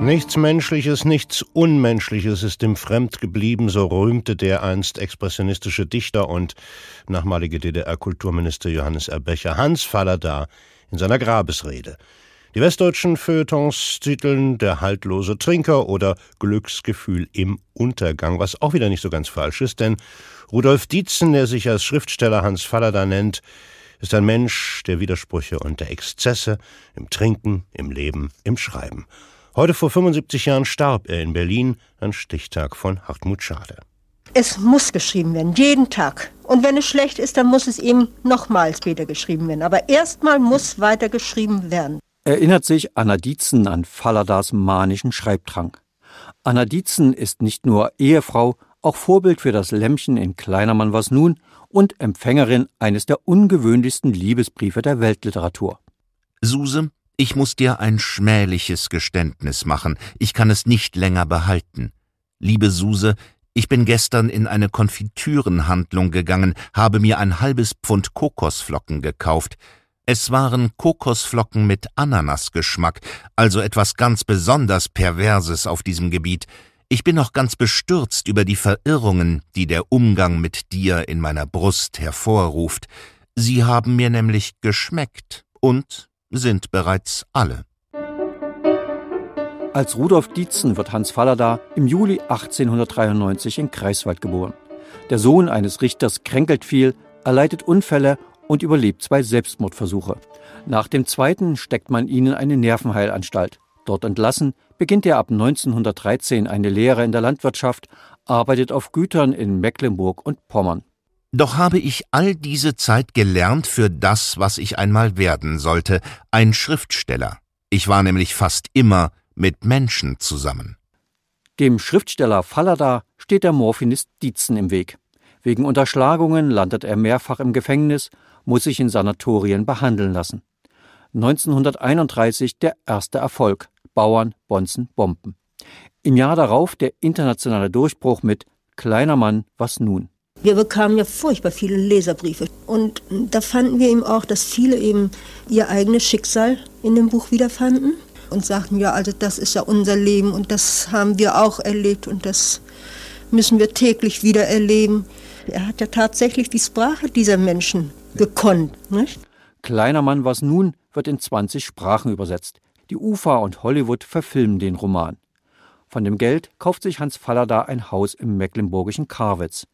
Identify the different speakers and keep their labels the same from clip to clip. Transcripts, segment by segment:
Speaker 1: Nichts Menschliches, nichts Unmenschliches ist dem Fremd geblieben, so rühmte der einst expressionistische Dichter und nachmalige DDR-Kulturminister Johannes Erbecher Hans Fallada in seiner Grabesrede. Die westdeutschen Feuilletons titeln Der haltlose Trinker oder Glücksgefühl im Untergang, was auch wieder nicht so ganz falsch ist, denn Rudolf Dietzen, der sich als Schriftsteller Hans Fallada nennt, ist ein Mensch der Widersprüche und der Exzesse im Trinken, im Leben, im Schreiben. Heute vor 75 Jahren starb er in Berlin ein Stichtag von Hartmut Schade.
Speaker 2: Es muss geschrieben werden, jeden Tag. Und wenn es schlecht ist, dann muss es eben nochmals später geschrieben werden. Aber erstmal muss weiter geschrieben werden.
Speaker 3: Erinnert sich Anna Dietzen an Falladas manischen Schreibtrank. Anna Dietzen ist nicht nur Ehefrau, auch Vorbild für das Lämmchen in Kleinermann was nun und Empfängerin eines der ungewöhnlichsten Liebesbriefe der Weltliteratur. Suse, ich muss dir ein schmähliches Geständnis
Speaker 4: machen. Ich kann es nicht länger behalten. Liebe Suse, ich bin gestern in eine Konfitürenhandlung gegangen, habe mir ein halbes Pfund Kokosflocken gekauft. Es waren Kokosflocken mit Ananasgeschmack, also etwas ganz besonders Perverses auf diesem Gebiet. Ich bin noch ganz bestürzt über die Verirrungen, die der Umgang mit dir in meiner Brust hervorruft. Sie haben mir nämlich geschmeckt
Speaker 3: und sind bereits alle. Als Rudolf Dietzen wird Hans Fallada im Juli 1893 in Kreiswald geboren. Der Sohn eines Richters kränkelt viel, erleidet Unfälle und überlebt zwei Selbstmordversuche. Nach dem zweiten steckt man ihn in eine Nervenheilanstalt. Dort entlassen, beginnt er ab 1913 eine Lehre in der Landwirtschaft, arbeitet auf Gütern in Mecklenburg und Pommern. Doch habe ich all diese Zeit gelernt für das, was
Speaker 4: ich einmal werden sollte, ein Schriftsteller. Ich war nämlich fast immer mit
Speaker 3: Menschen zusammen. Dem Schriftsteller Fallada steht der Morphinist Dietzen im Weg. Wegen Unterschlagungen landet er mehrfach im Gefängnis, muss sich in Sanatorien behandeln lassen. 1931 der erste Erfolg: Bauern, Bonzen, Bomben. Im Jahr darauf der internationale Durchbruch mit Kleiner Mann, was nun?
Speaker 2: Wir bekamen ja furchtbar viele Leserbriefe und da fanden wir eben auch, dass viele eben ihr eigenes Schicksal in dem Buch wiederfanden und sagten, ja, also das ist ja unser Leben und das haben wir auch erlebt und das müssen wir täglich wieder erleben. Er hat ja tatsächlich die Sprache dieser Menschen gekonnt. Nicht?
Speaker 3: Kleiner Mann, was nun, wird in 20 Sprachen übersetzt. Die UFA und Hollywood verfilmen den Roman. Von dem Geld kauft sich Hans Fallada ein Haus im mecklenburgischen Karwitz.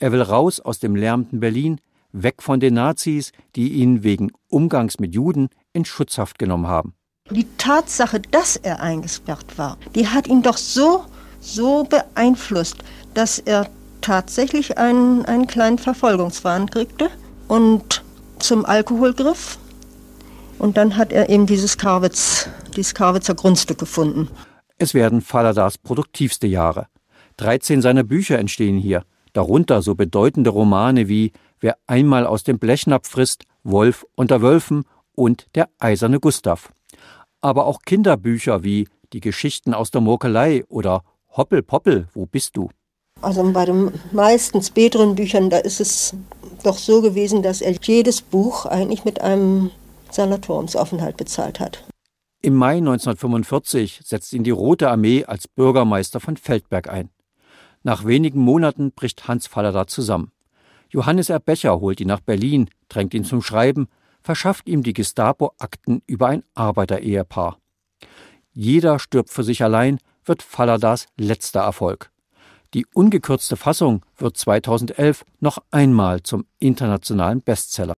Speaker 3: Er will raus aus dem lärmenden Berlin, weg von den Nazis, die ihn wegen Umgangs mit Juden in Schutzhaft genommen haben.
Speaker 2: Die Tatsache, dass er eingesperrt war, die hat ihn doch so, so beeinflusst, dass er tatsächlich einen, einen kleinen Verfolgungswahn kriegte und zum Alkohol griff. Und dann hat er eben dieses, Karwitz, dieses Karwitzer Grundstück gefunden.
Speaker 3: Es werden Falladas produktivste Jahre. 13 seiner Bücher entstehen hier darunter so bedeutende Romane wie Wer einmal aus dem Blechnapf frisst, Wolf unter Wölfen und Der eiserne Gustav. Aber auch Kinderbücher wie Die Geschichten aus der Murkelei oder Hoppel Poppel, wo bist du?
Speaker 2: Also bei den meisten späteren Büchern, da ist es doch so gewesen, dass er jedes Buch eigentlich mit einem Sanatoriumsaufenthalt bezahlt hat.
Speaker 3: Im Mai 1945 setzt ihn die Rote Armee als Bürgermeister von Feldberg ein. Nach wenigen Monaten bricht Hans Fallada zusammen. Johannes Erbecher holt ihn nach Berlin, drängt ihn zum Schreiben, verschafft ihm die Gestapo Akten über ein Arbeiterehepaar. Jeder stirbt für sich allein wird Falladas letzter Erfolg. Die ungekürzte Fassung wird 2011 noch einmal zum internationalen Bestseller.